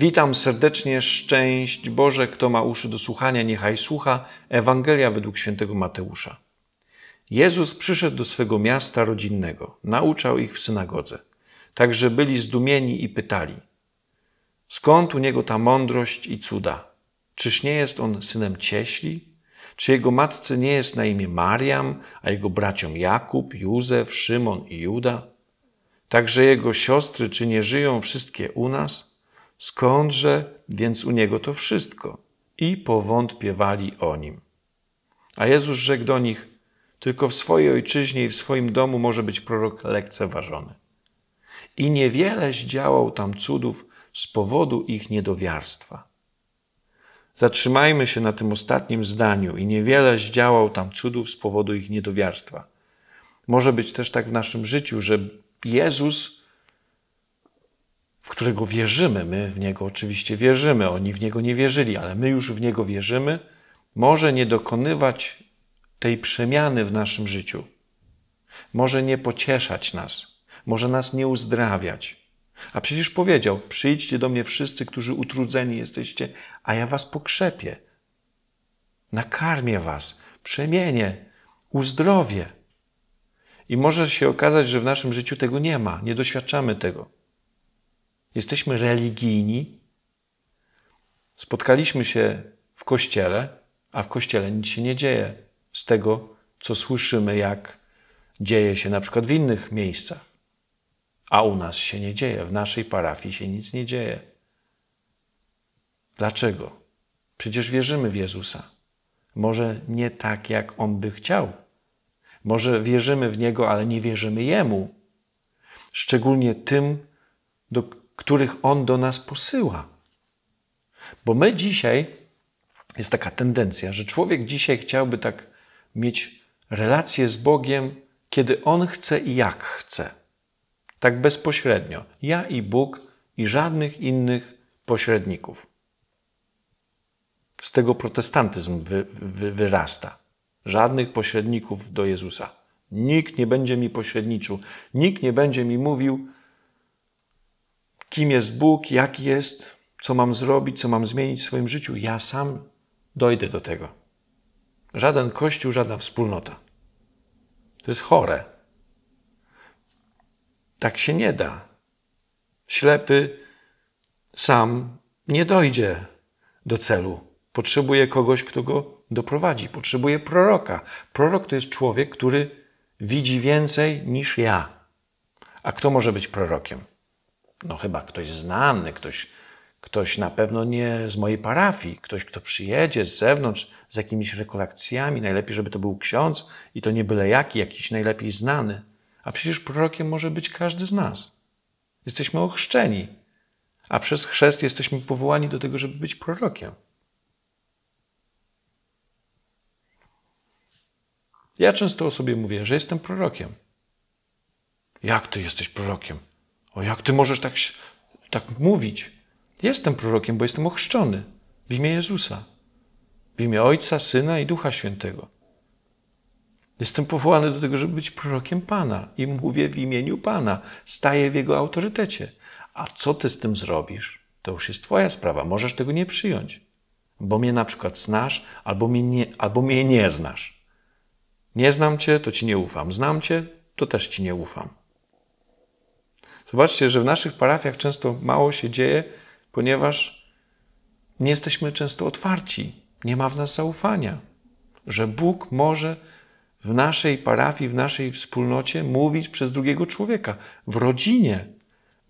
Witam serdecznie, szczęść Boże, kto ma uszy do słuchania, niechaj słucha. Ewangelia według świętego Mateusza. Jezus przyszedł do swego miasta rodzinnego, nauczał ich w synagodze. Także byli zdumieni i pytali: Skąd u niego ta mądrość i cuda? Czyż nie jest on synem cieśli? Czy jego matce nie jest na imię Mariam, a jego braciom Jakub, Józef, Szymon i Juda? Także jego siostry, czy nie żyją wszystkie u nas? Skądże więc u niego to wszystko? I powątpiewali o nim. A Jezus rzekł do nich: Tylko w swojej ojczyźnie i w swoim domu może być prorok lekceważony. I niewieleś działał tam cudów z powodu ich niedowiarstwa. Zatrzymajmy się na tym ostatnim zdaniu. I niewiele zdziałał tam cudów z powodu ich niedowiarstwa. Może być też tak w naszym życiu, że Jezus w którego wierzymy. My w niego oczywiście wierzymy, oni w niego nie wierzyli, ale my już w niego wierzymy, może nie dokonywać tej przemiany w naszym życiu. Może nie pocieszać nas, może nas nie uzdrawiać. A przecież powiedział: Przyjdźcie do mnie wszyscy, którzy utrudzeni jesteście, a ja was pokrzepię. Nakarmię was, przemienię, uzdrowię. I może się okazać, że w naszym życiu tego nie ma, nie doświadczamy tego. Jesteśmy religijni. Spotkaliśmy się w kościele, a w kościele nic się nie dzieje z tego, co słyszymy, jak dzieje się na przykład w innych miejscach. A u nas się nie dzieje, w naszej parafii się nic nie dzieje. Dlaczego? Przecież wierzymy w Jezusa. Może nie tak, jak On by chciał. Może wierzymy w Niego, ale nie wierzymy Jemu. Szczególnie tym, do, których On do nas posyła. Bo my dzisiaj, jest taka tendencja, że człowiek dzisiaj chciałby tak mieć relację z Bogiem, kiedy On chce i jak chce. Tak bezpośrednio. Ja i Bóg i żadnych innych pośredników. Z tego protestantyzm wy, wy, wyrasta. Żadnych pośredników do Jezusa. Nikt nie będzie mi pośredniczył, nikt nie będzie mi mówił, kim jest Bóg, jaki jest, co mam zrobić, co mam zmienić w swoim życiu, ja sam dojdę do tego. Żaden kościół, żadna wspólnota. To jest chore. Tak się nie da. Ślepy sam nie dojdzie do celu. Potrzebuje kogoś, kto go doprowadzi. Potrzebuje proroka. Prorok to jest człowiek, który widzi więcej niż ja. A kto może być prorokiem? no chyba ktoś znany, ktoś, ktoś na pewno nie z mojej parafii, ktoś, kto przyjedzie z zewnątrz z jakimiś rekolekcjami, najlepiej, żeby to był ksiądz i to nie byle jaki, jakiś najlepiej znany. A przecież prorokiem może być każdy z nas. Jesteśmy ochrzczeni, a przez chrzest jesteśmy powołani do tego, żeby być prorokiem. Ja często o sobie mówię, że jestem prorokiem. Jak ty jesteś prorokiem? O jak ty możesz tak, tak mówić? Jestem prorokiem, bo jestem ochrzczony w imię Jezusa, w imię Ojca, Syna i Ducha Świętego. Jestem powołany do tego, żeby być prorokiem Pana i mówię w imieniu Pana, staję w Jego autorytecie. A co ty z tym zrobisz? To już jest Twoja sprawa, możesz tego nie przyjąć, bo mnie na przykład znasz albo mnie nie, albo mnie nie znasz. Nie znam Cię, to Ci nie ufam. Znam Cię, to też Ci nie ufam. Zobaczcie, że w naszych parafiach często mało się dzieje, ponieważ nie jesteśmy często otwarci, nie ma w nas zaufania, że Bóg może w naszej parafii, w naszej wspólnocie mówić przez drugiego człowieka, w rodzinie.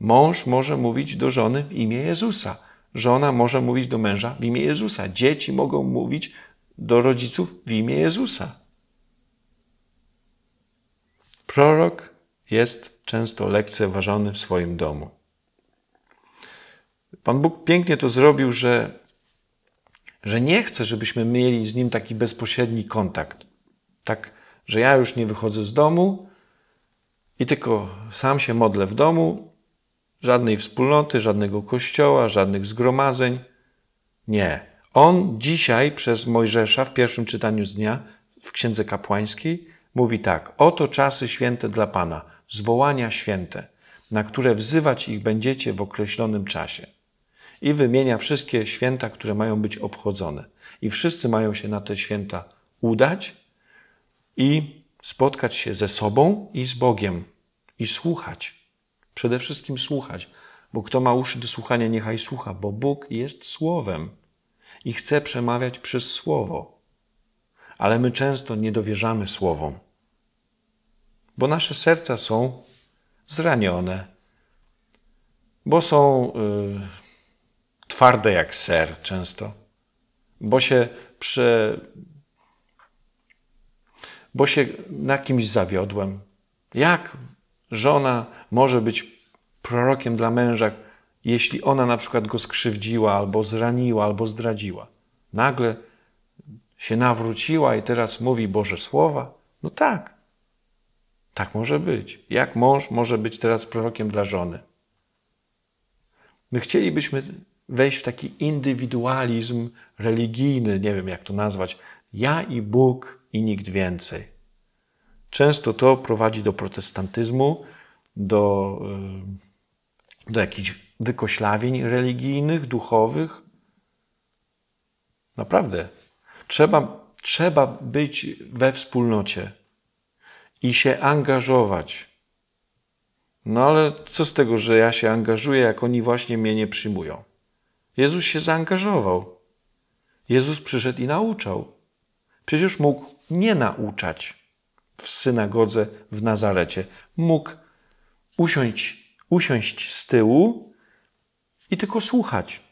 Mąż może mówić do żony w imię Jezusa, żona może mówić do męża w imię Jezusa, dzieci mogą mówić do rodziców w imię Jezusa. Prorok jest często lekceważony w swoim domu. Pan Bóg pięknie to zrobił, że, że nie chce, żebyśmy mieli z Nim taki bezpośredni kontakt. Tak, że ja już nie wychodzę z domu i tylko sam się modlę w domu, żadnej wspólnoty, żadnego kościoła, żadnych zgromadzeń. Nie. On dzisiaj przez Mojżesza w pierwszym czytaniu z dnia w Księdze Kapłańskiej Mówi tak: Oto czasy święte dla Pana, zwołania święte, na które wzywać ich będziecie w określonym czasie. I wymienia wszystkie święta, które mają być obchodzone. I wszyscy mają się na te święta udać i spotkać się ze sobą i z Bogiem i słuchać. Przede wszystkim słuchać, bo kto ma uszy do słuchania, niechaj słucha, bo Bóg jest słowem i chce przemawiać przez słowo ale my często nie dowierzamy słowom, bo nasze serca są zranione, bo są y, twarde jak ser często, bo się prze, bo się na kimś zawiodłem. Jak żona może być prorokiem dla męża, jeśli ona na przykład go skrzywdziła, albo zraniła, albo zdradziła? Nagle się nawróciła i teraz mówi Boże Słowa? No tak. Tak może być. Jak mąż może być teraz prorokiem dla żony? My chcielibyśmy wejść w taki indywidualizm religijny, nie wiem jak to nazwać. Ja i Bóg i nikt więcej. Często to prowadzi do protestantyzmu, do, e, do jakichś wykoślawień religijnych, duchowych. Naprawdę, Trzeba, trzeba być we wspólnocie i się angażować. No ale co z tego, że ja się angażuję, jak oni właśnie mnie nie przyjmują? Jezus się zaangażował. Jezus przyszedł i nauczał. Przecież mógł nie nauczać w synagodze w Nazarecie. Mógł usiąść, usiąść z tyłu i tylko słuchać,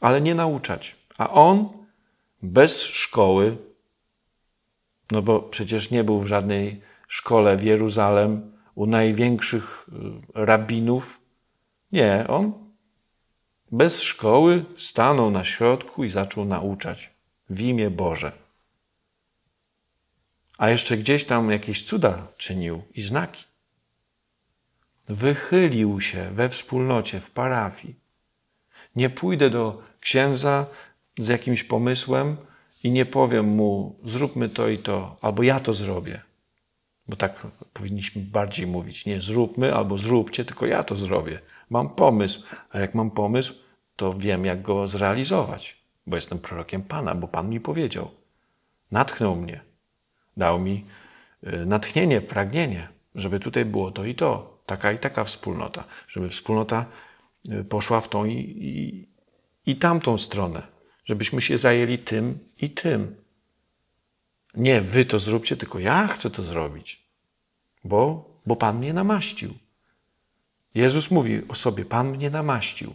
ale nie nauczać. A on bez szkoły, no bo przecież nie był w żadnej szkole w Jeruzalem u największych y, rabinów. Nie, on bez szkoły stanął na środku i zaczął nauczać w imię Boże. A jeszcze gdzieś tam jakieś cuda czynił i znaki. Wychylił się we wspólnocie, w parafii. Nie pójdę do księdza, z jakimś pomysłem i nie powiem mu, zróbmy to i to, albo ja to zrobię. Bo tak powinniśmy bardziej mówić. Nie zróbmy albo zróbcie, tylko ja to zrobię. Mam pomysł, a jak mam pomysł, to wiem, jak go zrealizować, bo jestem prorokiem Pana, bo Pan mi powiedział. Natchnął mnie, dał mi y, natchnienie, pragnienie, żeby tutaj było to i to, taka i taka wspólnota, żeby wspólnota y, poszła w tą i, i, i tamtą stronę, żebyśmy się zajęli tym i tym. Nie wy to zróbcie, tylko ja chcę to zrobić, bo, bo Pan mnie namaścił. Jezus mówi o sobie: Pan mnie namaścił,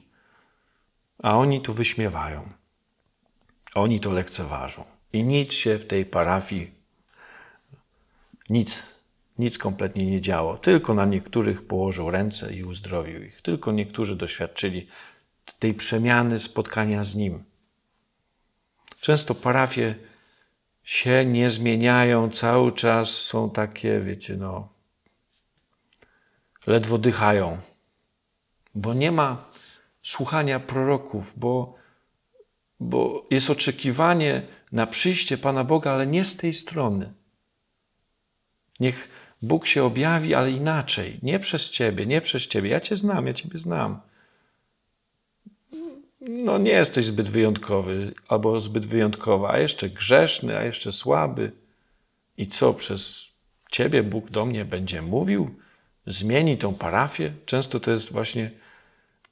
a oni to wyśmiewają, oni to lekceważą. I nic się w tej parafii, nic, nic kompletnie nie działo. Tylko na niektórych położył ręce i uzdrowił ich. Tylko niektórzy doświadczyli tej przemiany spotkania z Nim. Często parafie się nie zmieniają, cały czas są takie, wiecie, no, ledwo dychają, bo nie ma słuchania proroków, bo, bo jest oczekiwanie na przyjście Pana Boga, ale nie z tej strony. Niech Bóg się objawi, ale inaczej, nie przez Ciebie, nie przez Ciebie. Ja Cię znam, ja Ciebie znam no nie jesteś zbyt wyjątkowy albo zbyt wyjątkowa, a jeszcze grzeszny, a jeszcze słaby. I co przez ciebie Bóg do mnie będzie mówił? Zmieni tą parafię? Często to jest właśnie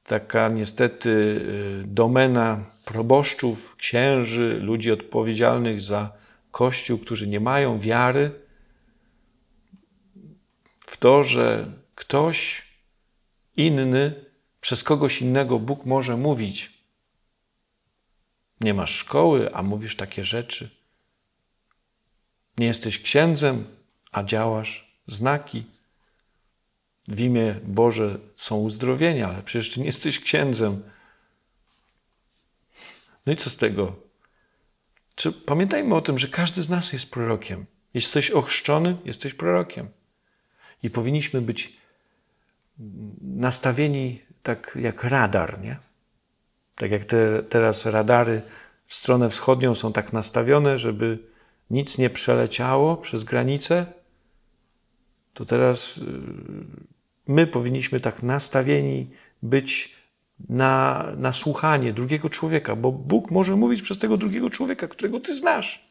taka niestety y, domena proboszczów, księży, ludzi odpowiedzialnych za Kościół, którzy nie mają wiary w to, że ktoś inny, przez kogoś innego Bóg może mówić nie masz szkoły, a mówisz takie rzeczy. Nie jesteś księdzem, a działasz znaki. W imię Boże są uzdrowienia, ale przecież ty nie jesteś księdzem. No i co z tego? Czy pamiętajmy o tym, że każdy z nas jest prorokiem. Jesteś ochrzczony, jesteś prorokiem. I powinniśmy być nastawieni tak jak radar, nie? Tak jak te, teraz radary w stronę wschodnią są tak nastawione, żeby nic nie przeleciało przez granicę, to teraz y, my powinniśmy tak nastawieni być na, na słuchanie drugiego człowieka, bo Bóg może mówić przez tego drugiego człowieka, którego ty znasz,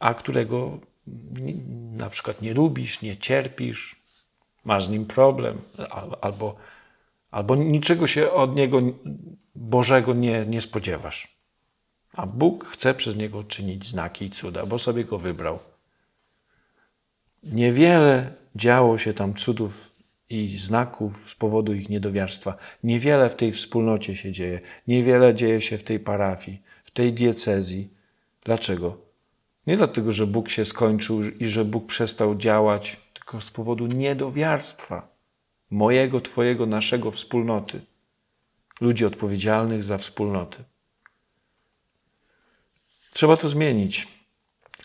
a którego na przykład nie lubisz, nie cierpisz, masz z nim problem, albo albo niczego się od Niego Bożego nie, nie spodziewasz. A Bóg chce przez Niego czynić znaki i cuda, bo sobie Go wybrał. Niewiele działo się tam cudów i znaków z powodu ich niedowiarstwa. Niewiele w tej wspólnocie się dzieje, niewiele dzieje się w tej parafii, w tej diecezji. Dlaczego? Nie dlatego, że Bóg się skończył i że Bóg przestał działać, tylko z powodu niedowiarstwa mojego, Twojego, naszego wspólnoty, ludzi odpowiedzialnych za wspólnoty. Trzeba to zmienić,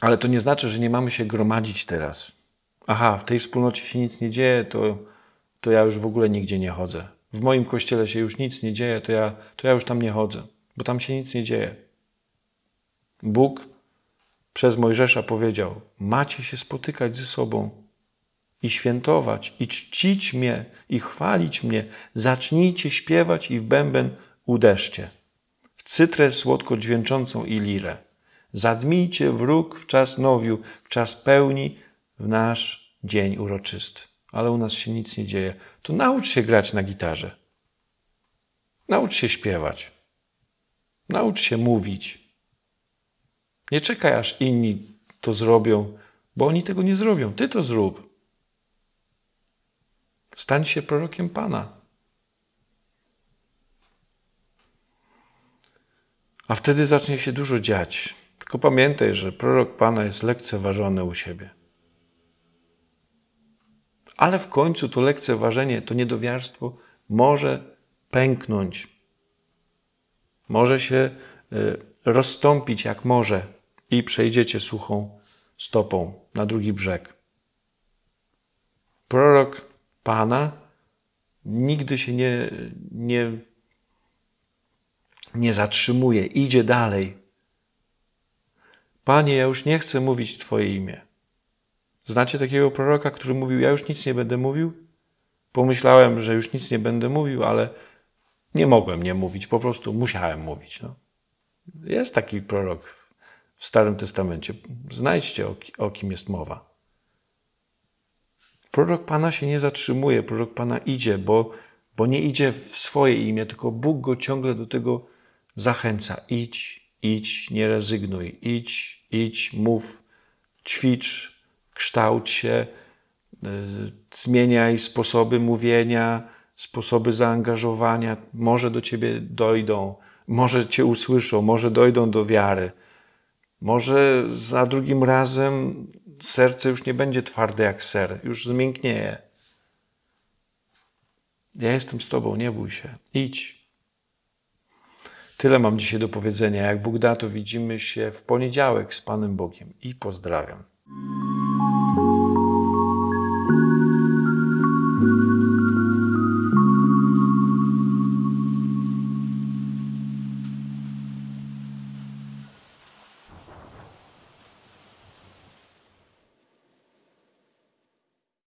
ale to nie znaczy, że nie mamy się gromadzić teraz. Aha, w tej wspólnocie się nic nie dzieje, to, to ja już w ogóle nigdzie nie chodzę. W moim kościele się już nic nie dzieje, to ja, to ja już tam nie chodzę, bo tam się nic nie dzieje. Bóg przez Mojżesza powiedział: Macie się spotykać ze sobą, i świętować, i czcić mnie, i chwalić mnie. Zacznijcie śpiewać i w bęben uderzcie. W cytrę słodko dźwięczącą i lirę. Zadmijcie wróg w czas nowiu, w czas pełni, w nasz dzień uroczysty. Ale u nas się nic nie dzieje. To naucz się grać na gitarze. Naucz się śpiewać. Naucz się mówić. Nie czekaj, aż inni to zrobią, bo oni tego nie zrobią. Ty to zrób. Stań się prorokiem Pana. A wtedy zacznie się dużo dziać. Tylko pamiętaj, że prorok Pana jest lekceważony u siebie. Ale w końcu to lekceważenie, to niedowiarstwo może pęknąć. Może się e, rozstąpić jak może i przejdziecie suchą stopą na drugi brzeg. Prorok Pana nigdy się nie, nie, nie zatrzymuje, idzie dalej. Panie, ja już nie chcę mówić Twoje imię. Znacie takiego proroka, który mówił: Ja już nic nie będę mówił? Pomyślałem, że już nic nie będę mówił, ale nie mogłem nie mówić, po prostu musiałem mówić. No. Jest taki prorok w Starym Testamencie. Znajdźcie, o, o kim jest mowa. Prorok Pana się nie zatrzymuje, prorok Pana idzie, bo, bo nie idzie w swoje imię, tylko Bóg go ciągle do tego zachęca. Idź, idź, nie rezygnuj, idź, idź, mów, ćwicz, kształć się, e, zmieniaj sposoby mówienia, sposoby zaangażowania. Może do ciebie dojdą, może cię usłyszą, może dojdą do wiary. Może za drugim razem serce już nie będzie twarde jak ser, już zmięknieje. Ja jestem z Tobą, nie bój się, idź. Tyle mam dzisiaj do powiedzenia. Jak Bóg da, to widzimy się w poniedziałek z Panem Bogiem i pozdrawiam.